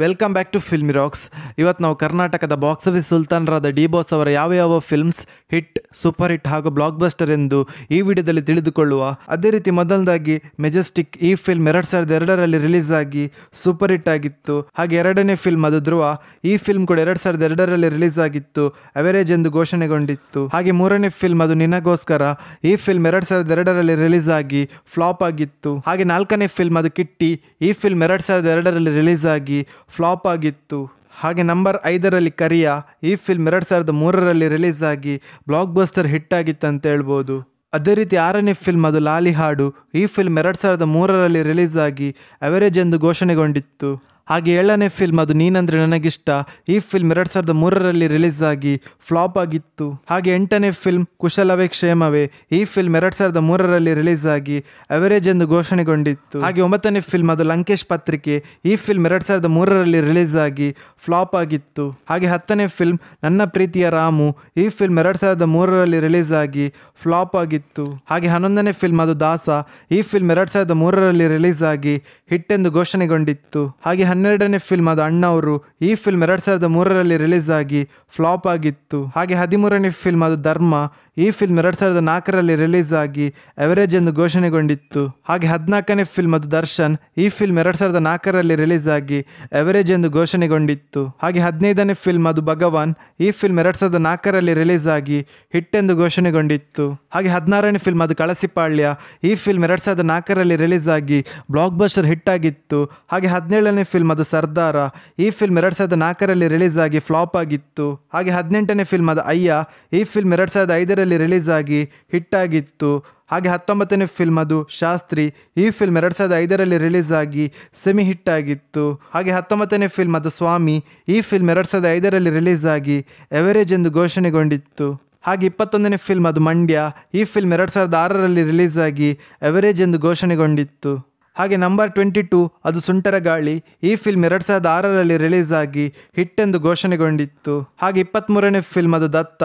welcome back to filmy rocks ಇವತ್ತು ನಾವು ಕರ್ನಾಟಕದ ಬಾಕ್ಸ್ ಆಫೀಸ್ ಸುಲ್ತಾನರಾದ ಡಿ ಬಾಸ್ ಅವರ ಯಾವ ಯಾವ ಫಿಲ್ಮ್ಸ್ ಹಿಟ್ ಸೂಪರ್ ಹಿಟ್ ಹಾಗೂ ಬ್ಲಾಕ್ ಬಸ್ಟರ್ ಎಂದು ಈ ವಿಡಿಯೋದಲ್ಲಿ ತಿಳಿದುಕೊಳ್ಳುವ ಅದೇ ರೀತಿ ಮೊದಲನೇದಾಗಿ ಮೆಜೆಸ್ಟಿಕ್ ಈ ಫಿಲ್ಮ್ ಎರಡು ಸಾವಿರದ ಎರಡರಲ್ಲಿ ರಿಲೀಸ್ ಆಗಿ ಸೂಪರ್ ಹಿಟ್ ಆಗಿತ್ತು ಹಾಗೆ ಎರಡನೇ ಫಿಲ್ಮ್ ಅದು ಧ್ರುವ ಈ ಫಿಲ್ಮ್ ಕೂಡ ಎರಡು ಸಾವಿರದ ಎರಡರಲ್ಲಿ ರಿಲೀಸ್ ಆಗಿತ್ತು ಅವೆರೇಜ್ ಎಂದು ಘೋಷಣೆಗೊಂಡಿತ್ತು ಹಾಗೆ ಮೂರನೇ ಫಿಲ್ಮ್ ಅದು ನಿನಗೋಸ್ಕರ ಈ ಫಿಲ್ಮ್ ಎರಡು ಸಾವಿರದ ಎರಡರಲ್ಲಿ ರಿಲೀಸ್ ಆಗಿ ಫ್ಲಾಪ್ ಆಗಿತ್ತು ಹಾಗೆ ನಾಲ್ಕನೇ ಫಿಲ್ಮ್ ಅದು ಕಿಟ್ಟಿ ಈ ಫಿಲ್ಮ್ ಎರಡು ಸಾವಿರದ ಎರಡರಲ್ಲಿ ರಿಲೀಸ್ ಆಗಿ ಫ್ಲಾಪ್ ಆಗಿತ್ತು ಹಾಗೆ ನಂಬರ್ ಐದರಲ್ಲಿ ಕರಿಯಾ ಈ ಫಿಲ್ಮ್ ಎರಡು ಸಾವಿರದ ಮೂರರಲ್ಲಿ ರಿಲೀಸ್ ಆಗಿ ಬ್ಲಾಕ್ ಬಸ್ಟರ್ ಹಿಟ್ ಆಗಿತ್ತು ಅಂತ ಹೇಳ್ಬೋದು ಅದೇ ರೀತಿ ಆರನೇ ಫಿಲ್ಮ್ ಅದು ಲಾಲಿ ಹಾಡು ಈ ಫಿಲ್ಮ್ ಎರಡು ಸಾವಿರದ ಮೂರರಲ್ಲಿ ರಿಲೀಸ್ ಆಗಿ ಅವರೇಜ್ ಎಂದು ಘೋಷಣೆಗೊಂಡಿತ್ತು ಹಾಗೆ ಏಳನೇ ಫಿಲ್ಮ್ ಅದು ನೀನಂದ್ರೆ ನನಗಿಷ್ಟ ಈ ಫಿಲ್ಮ್ ಎರಡ್ ಸಾವಿರದ ಮೂರರಲ್ಲಿ ರಿಲೀಸ್ ಆಗಿ ಫ್ಲಾಪ್ ಆಗಿತ್ತು ಹಾಗೆ ಎಂಟನೇ ಫಿಲ್ಮ್ ಕುಶಲವೇ ಕ್ಷೇಮವೇ ಈ ಫಿಲ್ಮ್ ಎರಡ್ ಸಾವಿರದ ಮೂರರಲ್ಲಿ ರಿಲೀಸ್ ಆಗಿ ಅವರೇಜ್ ಎಂದು ಘೋಷಣೆಗೊಂಡಿತ್ತು ಹಾಗೆ ಒಂಬತ್ತನೇ ಫಿಲ್ಮ್ ಅದು ಲಂಕೇಶ್ ಪತ್ರಿಕೆ ಈ ಫಿಲ್ಮ್ ಎರಡ್ ಸಾವಿರದ ಮೂರರಲ್ಲಿ ರಿಲೀಸ್ ಆಗಿ ಫ್ಲಾಪ್ ಆಗಿತ್ತು ಹಾಗೆ ಹತ್ತನೇ ಫಿಲ್ಮ್ ನನ್ನ ಪ್ರೀತಿಯ ರಾಮು ಈ ಫಿಲ್ಮ್ ಎರಡ್ ಸಾವಿರದ ಮೂರರಲ್ಲಿ ರಿಲೀಸ್ ಆಗಿ ಫ್ಲಾಪ್ ಆಗಿತ್ತು ಹಾಗೆ ಹನ್ನೊಂದನೇ ಫಿಲ್ಮ್ ಅದು ದಾಸ ಈ ಫಿಲ್ಮ್ ಎರಡ್ ಸಾವಿರದ ಮೂರರಲ್ಲಿ ರಿಲೀಸ್ ಆಗಿ ಹಿಟ್ ಎಂದು ಘೋಷಣೆಗೊಂಡಿತ್ತು ಹಾಗೆ ಹನ್ನೆರಡನೇ ಫಿಲ್ಮ್ ಅದು ಅಣ್ಣವರು ಈ ಫಿಲ್ಮ್ ಎರಡು ಸಾವಿರದ ಮೂರರಲ್ಲಿ ರಿಲೀಸ್ ಆಗಿ ಫ್ಲಾಪ್ ಆಗಿತ್ತು ಹಾಗೆ ಹದಿಮೂರನೇ ಫಿಲ್ಮ್ ಅದು ಧರ್ಮ ಈ ಫಿಲ್ಮ್ ಎರಡು ಸಾವಿರದ ನಾಲ್ಕರಲ್ಲಿ ರಿಲೀಸ್ ಆಗಿ ಎವರೇಜ್ ಎಂದು ಘೋಷಣೆಗೊಂಡಿತ್ತು ಹಾಗೆ ಹದಿನಾಲ್ಕನೇ ಫಿಲ್ಮ್ ಅದು ದರ್ಶನ್ ಈ ಫಿಲ್ಮ್ ಎರಡು ಸಾವಿರದ ನಾಲ್ಕರಲ್ಲಿ ರಿಲೀಸ್ ಆಗಿ ಎವರೇಜ್ ಎಂದು ಘೋಷಣೆಗೊಂಡಿತ್ತು ಹಾಗೆ ಹದಿನೈದನೇ ಫಿಲ್ಮ್ ಅದು ಭಗವಾನ್ ಈ ಫಿಲ್ಮ್ ಎರಡು ಸಾವಿರದ ನಾಲ್ಕರಲ್ಲಿ ರಿಲೀಸ್ ಆಗಿ ಹಿಟ್ ಎಂದು ಘೋಷಣೆಗೊಂಡಿತ್ತು ಹಾಗೆ ಹದಿನಾರನೇ ಫಿಲ್ಮ್ ಅದು ಕಳಸಿಪಾಳ್ಯ ಈ ಫಿಲ್ಮ್ ಎರಡು ಸಾವಿರದ ನಾಲ್ಕರಲ್ಲಿ ರಿಲೀಸ್ ಆಗಿ ಬ್ಲಾಕ್ ಬಸ್ಟರ್ ಹಿಟ್ ಆಗಿತ್ತು ಹಾಗೆ ಹದಿನೇಳನೇ ಫಿಲ್ಮ್ ಫಿಲ್ಮ್ ಅದು ಸರ್ದಾರ ಈ ಫಿಲ್ಮ್ ಎರಡು ಸಾವಿರದ ನಾಲ್ಕರಲ್ಲಿ ರಿಲೀಸ್ ಆಗಿ ಫ್ಲಾಪ್ ಆಗಿತ್ತು ಹಾಗೆ ಹದಿನೆಂಟನೇ ಫಿಲ್ಮ್ ಅದು ಅಯ್ಯ ಈ ಫಿಲ್ಮ್ ಎರಡು ಸಾವಿರದ ಐದರಲ್ಲಿ ರಿಲೀಸ್ ಆಗಿ ಹಿಟ್ಟಾಗಿತ್ತು ಹಾಗೆ ಹತ್ತೊಂಬತ್ತನೇ ಫಿಲ್ಮ್ ಅದು ಶಾಸ್ತ್ರಿ ಈ ಫಿಲ್ಮ್ ಎರಡು ಸಾವಿರದ ಐದರಲ್ಲಿ ರಿಲೀಸ್ ಆಗಿ ಸೆಮಿ ಹಿಟ್ ಆಗಿತ್ತು ಹಾಗೆ ಹತ್ತೊಂಬತ್ತನೇ ಫಿಲ್ಮ್ ಅದು ಸ್ವಾಮಿ ಈ ಫಿಲ್ಮ್ ಎರಡು ಸಾವಿರದ ಐದರಲ್ಲಿ ರಿಲೀಸ್ ಆಗಿ ಎವರೇಜ್ ಎಂದು ಘೋಷಣೆಗೊಂಡಿತ್ತು ಹಾಗೆ ಇಪ್ಪತ್ತೊಂದನೇ ಫಿಲ್ಮ್ ಅದು ಮಂಡ್ಯ ಈ ಫಿಲ್ಮ್ ಎರಡು ಸಾವಿರದ ಆರರಲ್ಲಿ ರಿಲೀಸ್ ಆಗಿ ಎವರೇಜ್ ಎಂದು ಘೋಷಣೆಗೊಂಡಿತ್ತು ಹಾಗೆ ನಂಬರ್ ಟ್ವೆಂಟಿ ಟೂ ಅದು ಸುಂಟರ ಗಾಳಿ ಈ ಫಿಲ್ಮ್ ಎರಡು ಸಾವಿರದ ಆರರಲ್ಲಿ ರಿಲೀಸ್ ಆಗಿ ಹಿಟ್ ಎಂದು ಘೋಷಣೆಗೊಂಡಿತ್ತು ಹಾಗೆ ಇಪ್ಪತ್ತ್ಮೂರನೇ ಫಿಲ್ಮ್ ಅದು ದತ್ತ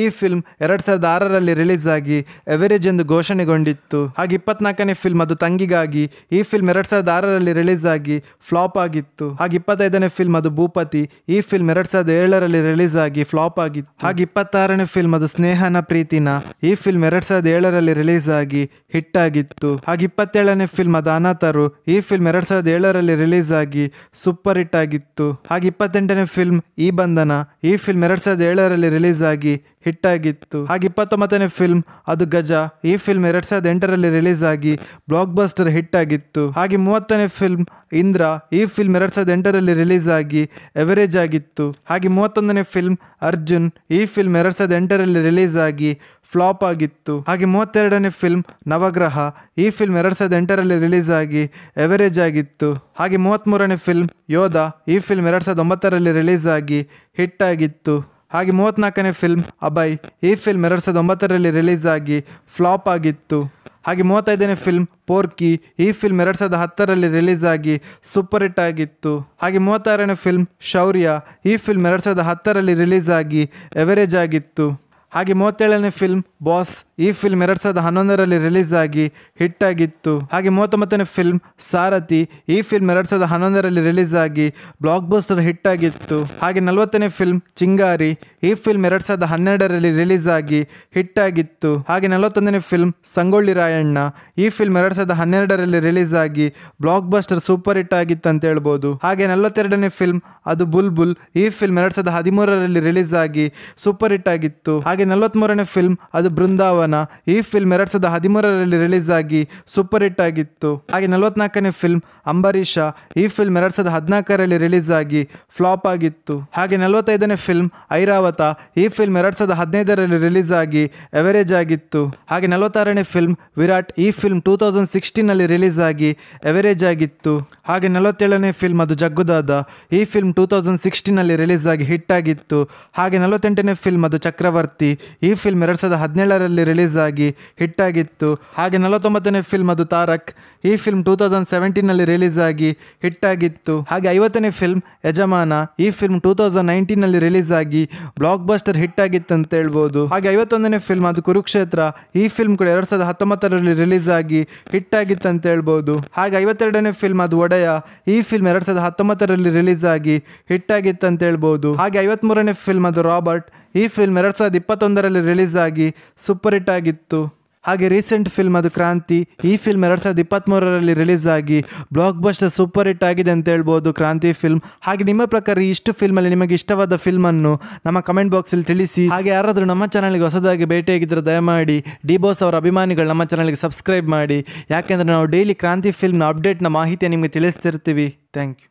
ಈ ಫಿಲ್ಮ್ ಎರಡು ಸಾವಿರದ ಆರರಲ್ಲಿ ರಿಲೀಸ್ ಆಗಿ ಎವರೇಜ್ ಎಂದು ಘೋಷಣೆಗೊಂಡಿತ್ತು ಹಾಗೆ ಇಪ್ಪತ್ನಾಲ್ಕನೇ ಫಿಲ್ಮ್ ಅದು ತಂಗಿಗಾಗಿ ಈ ಫಿಲ್ಮ್ ಎರಡು ಸಾವಿರದ ಆರರಲ್ಲಿ ರಿಲೀಸ್ ಆಗಿ ಫ್ಲಾಪ್ ಆಗಿತ್ತು ಹಾಗೆ ಇಪ್ಪತ್ತೈದನೇ ಫಿಲ್ಮ್ ಅದು ಭೂಪತಿ ಈ ಫಿಲ್ಮ್ ಎರಡು ಸಾವಿರದ ಏಳರಲ್ಲಿ ರಿಲೀಸ್ ಆಗಿ ಫ್ಲಾಪ್ ಆಗಿತ್ತು ಹಾಗೆ ಇಪ್ಪತ್ತಾರನೇ ಫಿಲ್ಮ್ ಅದು ಸ್ನೇಹನ ಪ್ರೀತಿನ ಈ ಫಿಲ್ಮ್ ಎರಡು ಸಾವಿರದ ಏಳರಲ್ಲಿ ರಿಲೀಸ್ ಆಗಿ ಹಿಟ್ ಆಗಿತ್ತು ಹಾಗೆ ಇಪ್ಪತ್ತೇಳನೇ ಫಿಲ್ಮ್ ಅದು ಅನಾಥರು ಈ ಫಿಲ್ಮ್ ಎರಡು ಸಾವಿರದ ಏಳರಲ್ಲಿ ರಿಲೀಸ್ ಆಗಿ ಸೂಪರ್ ಹಿಟ್ ಆಗಿತ್ತು ಹಾಗೆ ಇಪ್ಪತ್ತೆಂಟನೇ ಫಿಲ್ಮ್ ಈ ಬಂಧನ ಈ ಫಿಲ್ಮ್ ಎರಡು ಸಾವಿರದ ಏಳರಲ್ಲಿ ರಿಲೀಸ್ ಆಗಿ ಹಿಟ್ ಆಗಿತ್ತು ಹಾಗೆ ಇಪ್ಪತ್ತೊಂಬತ್ತನೇ ಫಿಲ್ಮ್ ಅದು ಗಜ ಈ ಫಿಲ್ಮ್ ಎರಡು ಸಾವಿರದ ಎಂಟರಲ್ಲಿ ರಿಲೀಸ್ ಆಗಿ ಬ್ಲಾಕ್ ಬಸ್ಟರ್ ಹಿಟ್ ಆಗಿತ್ತು ಹಾಗೆ ಮೂವತ್ತನೇ ಫಿಲ್ಮ್ ಇಂದ್ರ ಈ ಫಿಲ್ಮ್ ಎರಡು ಸಾವಿರದ ಎಂಟರಲ್ಲಿ ರಿಲೀಸ್ ಆಗಿ ಎವರೇಜ್ ಆಗಿತ್ತು ಹಾಗೆ ಮೂವತ್ತೊಂದನೇ ಫಿಲ್ಮ್ ಅರ್ಜುನ್ ಈ ಫಿಲ್ಮ್ ಎರಡು ಸಾವಿರದ ಎಂಟರಲ್ಲಿ ರಿಲೀಸ್ ಆಗಿ ಫ್ಲಾಪ್ ಆಗಿತ್ತು ಹಾಗೆ ಮೂವತ್ತೆರಡನೇ ಫಿಲ್ಮ್ ನವಗ್ರಹ ಈ ಫಿಲ್ಮ್ ಎರಡು ಸಾವಿರದ ಎಂಟರಲ್ಲಿ ರಿಲೀಸ್ ಆಗಿ ಎವರೇಜ್ ಆಗಿತ್ತು ಹಾಗೆ ಮೂವತ್ತ್ಮೂರನೇ ಫಿಲ್ಮ್ ಯೋಧ ಈ ಫಿಲ್ಮ್ ಎರಡು ಸಾವಿರದ ಒಂಬತ್ತರಲ್ಲಿ ರಿಲೀಸ್ ಆಗಿ ಹಿಟ್ ಆಗಿತ್ತು ಹಾಗೆ ಮೂವತ್ತ್ನಾಲ್ಕನೇ ಫಿಲ್ಮ್ ಅಬೈ ಈ ಫಿಲ್ಮ್ ಎರಡು ಸಾವಿರದ ಒಂಬತ್ತರಲ್ಲಿ ರಿಲೀಸ್ ಆಗಿ ಫ್ಲಾಪ್ ಆಗಿತ್ತು ಹಾಗೆ ಮೂವತ್ತೈದನೇ ಫಿಲ್ಮ್ ಪೋರ್ಕಿ ಈ ಫಿಲ್ಮ್ ಎರಡು ಸಾವಿರದ ಹತ್ತರಲ್ಲಿ ರಿಲೀಸ್ ಆಗಿ ಸೂಪರ್ ಹಿಟ್ ಆಗಿತ್ತು ಹಾಗೆ ಮೂವತ್ತಾರನೇ ಫಿಲ್ಮ್ ಶೌರ್ಯ ಈ ಫಿಲ್ಮ್ ಎರಡು ಸಾವಿರದ ಹತ್ತರಲ್ಲಿ ರಿಲೀಸ್ ಆಗಿ ಎವರೇಜ್ ಆಗಿತ್ತು ಹಾಗೆ ಮೂವತ್ತೇಳನೇ ಫಿಲ್ಮ್ ಬಾಸ್ ಈ ಫಿಲ್ಮ್ ಎರಡು ಸಾವಿರದ ಹನ್ನೊಂದರಲ್ಲಿ ರಿಲೀಸ್ ಆಗಿ ಹಿಟ್ ಆಗಿತ್ತು ಹಾಗೆ ಮೂವತ್ತೊಂಬತ್ತನೇ ಫಿಲ್ಮ್ ಸಾರಥಿ ಈ ಫಿಲ್ಮ್ ಎರಡು ಸಾವಿರದ ಹನ್ನೊಂದರಲ್ಲಿ ರಿಲೀಸ್ ಆಗಿ ಬ್ಲಾಕ್ ಬಸ್ಟರ್ ಹಿಟ್ ಆಗಿತ್ತು ಹಾಗೆ ನಲವತ್ತನೇ ಫಿಲ್ಮ್ ಚಿಂಗಾರಿ ಈ ಫಿಲ್ಮ್ ಎರಡು ಸಾವಿರದ ಹನ್ನೆರಡರಲ್ಲಿ ರಿಲೀಸ್ ಆಗಿ ಹಿಟ್ ಆಗಿತ್ತು ಹಾಗೆ ನಲವತ್ತೊಂದನೇ ಫಿಲ್ಮ್ ಸಂಗೊಳ್ಳಿ ರಾಯಣ್ಣ ಈ ಫಿಲ್ಮ್ ಎರಡು ಸಾವಿರದ ಹನ್ನೆರಡರಲ್ಲಿ ರಿಲೀಸ್ ಆಗಿ ಬ್ಲಾಕ್ ಬಸ್ಟರ್ ಸೂಪರ್ ಹಿಟ್ ಆಗಿತ್ತು ಅಂತ ಹೇಳ್ಬೋದು ಹಾಗೆ ನಲವತ್ತೆರಡನೇ ಫಿಲ್ಮ್ ಅದು ಬುಲ್ ಬುಲ್ ಈ ಫಿಲ್ಮ್ ಎರಡು ಸಾವಿರದ ಹದಿಮೂರರಲ್ಲಿ ರಿಲೀಸ್ ಆಗಿ ಸೂಪರ್ ಹಿಟ್ ಆಗಿತ್ತು ಹಾಗೆ ನಲವತ್ತ್ಮೂರನೇ ಫಿಲ್ಮ್ ಅದು ಬೃಂದಾವನ ಈ ಫಿಲ್ಮ್ ಎರಡು ಸಾವಿರದ ಹದಿಮೂರರಲ್ಲಿ ರಿಲೀಸ್ ಆಗಿ ಸೂಪರ್ ಹಿಟ್ ಆಗಿತ್ತು ಹಾಗೆ ನಲವತ್ನಾಲ್ಕನೇ ಫಿಲ್ಮ್ ಅಂಬರೀಷ ಈ ಫಿಲ್ಮ್ ಎರಡು ಸಾವಿರದ ಹದಿನಾಲ್ಕರಲ್ಲಿ ರಿಲೀಸ್ ಆಗಿ ಫ್ಲಾಪ್ ಆಗಿತ್ತು ಹಾಗೆ ನಲವತ್ತೈದನೇ ಫಿಲ್ಮ್ ಐರಾವತ ಈ ಫಿಲ್ಮ್ ಎರಡು ಸಾವಿರದ ಹದಿನೈದರಲ್ಲಿ ರಿಲೀಸ್ ಆಗಿ ಎವರೇಜ್ ಆಗಿತ್ತು ಹಾಗೆ ನಲವತ್ತಾರನೇ ಫಿಲ್ಮ್ ವಿರಾಟ್ ಈ ಫಿಲ್ಮ್ ಟೂ ತೌಸಂಡ್ ಸಿಕ್ಸ್ಟೀನಲ್ಲಿ ರಿಲೀಸ್ ಆಗಿ ಎವರೇಜ್ ಆಗಿತ್ತು ಹಾಗೆ ನಲವತ್ತೇಳನೇ ಫಿಲ್ಮ್ ಅದು ಜಗ್ಗುದಾದ ಈ ಫಿಲ್ಮ್ ಟೂ ತೌಸಂಡ್ ಸಿಕ್ಸ್ಟೀನಲ್ಲಿ ರಿಲೀಸ್ ಆಗಿ ಹಿಟ್ ಆಗಿತ್ತು ಹಾಗೆ ನಲವತ್ತೆಂಟನೇ ಫಿಲ್ಮ್ ಅದು ಚಕ್ರವರ್ತಿ ಈ ಫಿಲ್ಮ್ ಎರಡು ಸಾವಿರದ ಹದಿನೇಳರಲ್ಲಿ ರಿಲೀಸ್ ಆಗಿ ಹಿಟ್ ಆಗಿತ್ತು ಹಾಗೆ ನಲವತ್ತೊಂಬತ್ತನೇ ಫಿಲ್ಮ್ ಅದು ತಾರಕ್ ಈ ಫಿಲ್ಮ್ ಟೂ ತೌಸಂಡ್ ಸೆವೆಂಟೀನಲ್ಲಿ ರಿಲೀಸ್ ಆಗಿ ಹಿಟ್ ಆಗಿತ್ತು ಹಾಗೆ ಐವತ್ತನೇ ಫಿಲ್ಮ್ ಯಜಮಾನ ಈ ಫಿಲ್ಮ್ ಟೂ ತೌಸಂಡ್ ನೈನ್ಟೀನಲ್ಲಿ ರಿಲೀಸ್ ಆಗಿ ಬ್ಲಾಕ್ ಬಸ್ಟರ್ ಹಿಟ್ ಆಗಿತ್ತು ಅಂತ ಹೇಳ್ಬೋದು ಹಾಗೆ ಐವತ್ತೊಂದನೇ ಫಿಲ್ಮ್ ಅದು ಕುರುಕ್ಷೇತ್ರ ಈ ಫಿಲ್ಮ್ ಕೂಡ ಎರಡು ಸಾವಿರದ ಹತ್ತೊಂಬತ್ತರಲ್ಲಿ ರಿಲೀಸ್ ಆಗಿ ಹಿಟ್ ಆಗಿತ್ತು ಅಂತ ಹೇಳ್ಬೋದು ಹಾಗೆ ಐವತ್ತೆರಡನೇ ಫಿಲ್ಮ್ ಅದು ಒಡೆಯ ಈ ಫಿಲ್ಮ್ ಎರಡು ಸಾವಿರದ ಹತ್ತೊಂಬತ್ತರಲ್ಲಿ ರಿಲೀಸ್ ಆಗಿ ಹಿಟ್ ಆಗಿತ್ತು ಅಂತ ಹೇಳ್ಬೋದು ಹಾಗೆ ಐವತ್ಮೂರನೇ ಫಿಲ್ಮ್ ಅದು ರಾಬರ್ಟ್ ಈ ಫಿಲ್ಮ್ ಎರಡು ಸಾವಿರದ ಇಪ್ಪತ್ತೊಂದರಲ್ಲಿ ರಿಲೀಸ್ ಆಗಿ ಸೂಪರ್ ಹಿಟ್ ಆಗಿತ್ತು ಹಾಗೆ ರೀಸೆಂಟ್ ಫಿಲ್ಮ್ ಅದು ಕ್ರಾಂತಿ ಈ ಫಿಲ್ಮ್ ಎರಡು ಸಾವಿರದ ಇಪ್ಪತ್ತ್ಮೂರರಲ್ಲಿ ರಿಲೀಸ್ ಆಗಿ ಬ್ಲಾಕ್ ಬಸ್ಟರ್ ಸೂಪರ್ ಹಿಟ್ ಆಗಿದೆ ಅಂತ ಹೇಳ್ಬೋದು ಕ್ರಾಂತಿ ಫಿಲ್ಮ್ ಹಾಗೆ ನಿಮ್ಮ ಪ್ರಕಾರ ಈ ಇಷ್ಟು ಫಿಲ್ಮಲ್ಲಿ ನಿಮಗೆ ಇಷ್ಟವಾದ ಫಿಲ್ಮನ್ನು ನಮ್ಮ ಕಮೆಂಟ್ ಬಾಕ್ಸಲ್ಲಿ ತಿಳಿಸಿ ಹಾಗೆ ಯಾರಾದರೂ ನಮ್ಮ ಚಾನಲ್ಗೆ ಹೊಸದಾಗಿ ಭೇಟಿಯಾಗಿದ್ದರೆ ದಯಮಾಡಿ ಡಿ ಬೋಸ್ ಅವರ ಅಭಿಮಾನಿಗಳು ನಮ್ಮ ಚಾನಲ್ಗೆ ಸಬ್ಸ್ಕ್ರೈಬ್ ಮಾಡಿ ಯಾಕೆಂದರೆ ನಾವು ಡೈಲಿ ಕ್ರಾಂತಿ ಫಿಲ್ಮ್ನ ಅಪ್ಡೇಟ್ನ ಮಾಹಿತಿ ನಿಮಗೆ ತಿಳಿಸ್ತಿರ್ತೀವಿ ಥ್ಯಾಂಕ್ ಯು